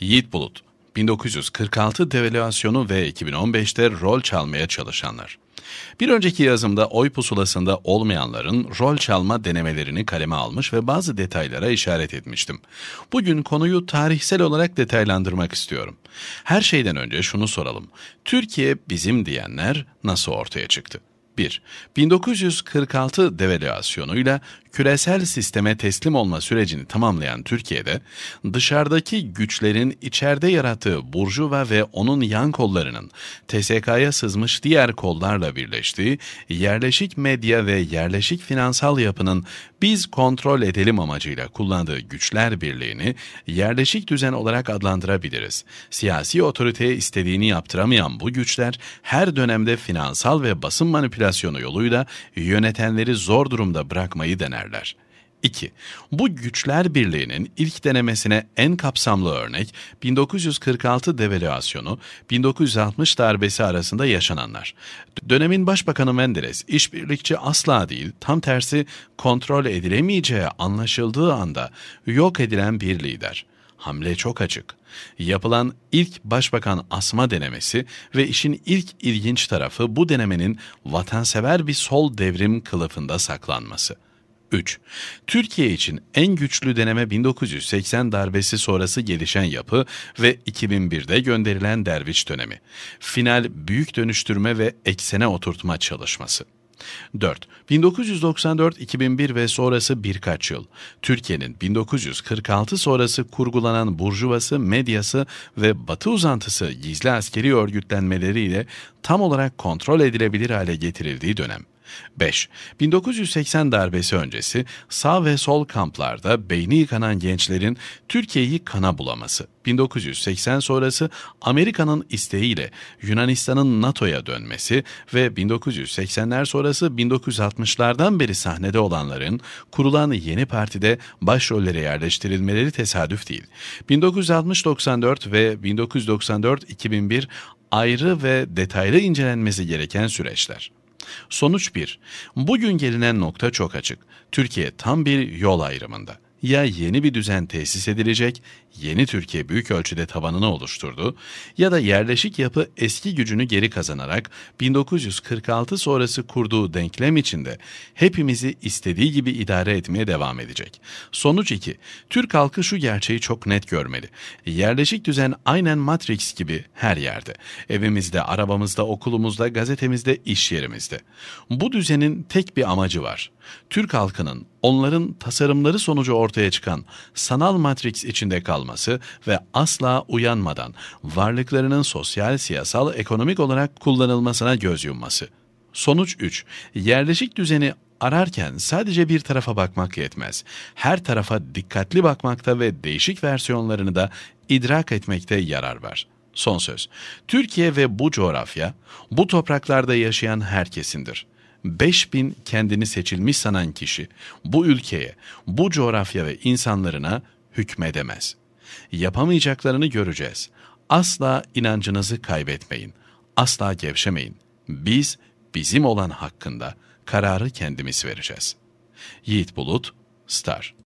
Yiğit Bulut, 1946 devalüasyonu ve 2015'te rol çalmaya çalışanlar. Bir önceki yazımda oy pusulasında olmayanların rol çalma denemelerini kaleme almış ve bazı detaylara işaret etmiştim. Bugün konuyu tarihsel olarak detaylandırmak istiyorum. Her şeyden önce şunu soralım. Türkiye bizim diyenler nasıl ortaya çıktı? 1. 1946 devalüasyonuyla küresel sisteme teslim olma sürecini tamamlayan Türkiye'de dışarıdaki güçlerin içeride yarattığı burjuva ve onun yan kollarının TSK'ya sızmış diğer kollarla birleştiği yerleşik medya ve yerleşik finansal yapının biz kontrol edelim amacıyla kullandığı güçler birliğini yerleşik düzen olarak adlandırabiliriz. Siyasi otoriteye istediğini yaptıramayan bu güçler her dönemde finansal ve basın manipülasyonu yoluyla yönetenleri zor durumda bırakmayı dener ederler. 2. Bu güçler birliğinin ilk denemesine en kapsamlı örnek 1946 devalüasyonu, 1960 darbesi arasında yaşananlar. Dönemin Başbakanı Menderes, işbirlikçi asla değil, tam tersi kontrol edilemeyeceği anlaşıldığı anda yok edilen bir lider. Hamle çok açık. Yapılan ilk başbakan asma denemesi ve işin ilk ilginç tarafı bu denemenin vatansever bir sol devrim kılıfında saklanması. 3. Türkiye için en güçlü deneme 1980 darbesi sonrası gelişen yapı ve 2001'de gönderilen derviş dönemi. Final büyük dönüştürme ve eksene oturtma çalışması. 4. 1994, 2001 ve sonrası birkaç yıl. Türkiye'nin 1946 sonrası kurgulanan burjuvası, medyası ve batı uzantısı gizli askeri örgütlenmeleriyle tam olarak kontrol edilebilir hale getirildiği dönem. 5. 1980 darbesi öncesi sağ ve sol kamplarda beyni yıkanan gençlerin Türkiye'yi kana bulaması. 1980 sonrası Amerika'nın isteğiyle Yunanistan'ın NATO'ya dönmesi ve 1980'ler sonrası 1960'lardan beri sahnede olanların kurulan yeni partide başrollere yerleştirilmeleri tesadüf değil. 1960-94 ve 1994-2001 ayrı ve detaylı incelenmesi gereken süreçler. Sonuç 1. Bugün gelinen nokta çok açık. Türkiye tam bir yol ayrımında ya yeni bir düzen tesis edilecek, yeni Türkiye büyük ölçüde tabanını oluşturdu ya da yerleşik yapı eski gücünü geri kazanarak 1946 sonrası kurduğu denklem içinde hepimizi istediği gibi idare etmeye devam edecek. Sonuç 2. Türk halkı şu gerçeği çok net görmeli. Yerleşik düzen aynen Matrix gibi her yerde. Evimizde, arabamızda, okulumuzda, gazetemizde, iş yerimizde. Bu düzenin tek bir amacı var. Türk halkının onların tasarımları sonucu ortaya çıkan sanal matrix içinde kalması ve asla uyanmadan varlıklarının sosyal, siyasal, ekonomik olarak kullanılmasına göz yumması. Sonuç 3. Yerleşik düzeni ararken sadece bir tarafa bakmak yetmez. Her tarafa dikkatli bakmakta ve değişik versiyonlarını da idrak etmekte yarar var. Son söz. Türkiye ve bu coğrafya bu topraklarda yaşayan herkesindir. 5000 kendini seçilmiş sanan kişi bu ülkeye, bu coğrafya ve insanlarına hükmedemez. Yapamayacaklarını göreceğiz. Asla inancınızı kaybetmeyin. Asla gevşemeyin. Biz bizim olan hakkında kararı kendimiz vereceğiz. Yiğit Bulut, Star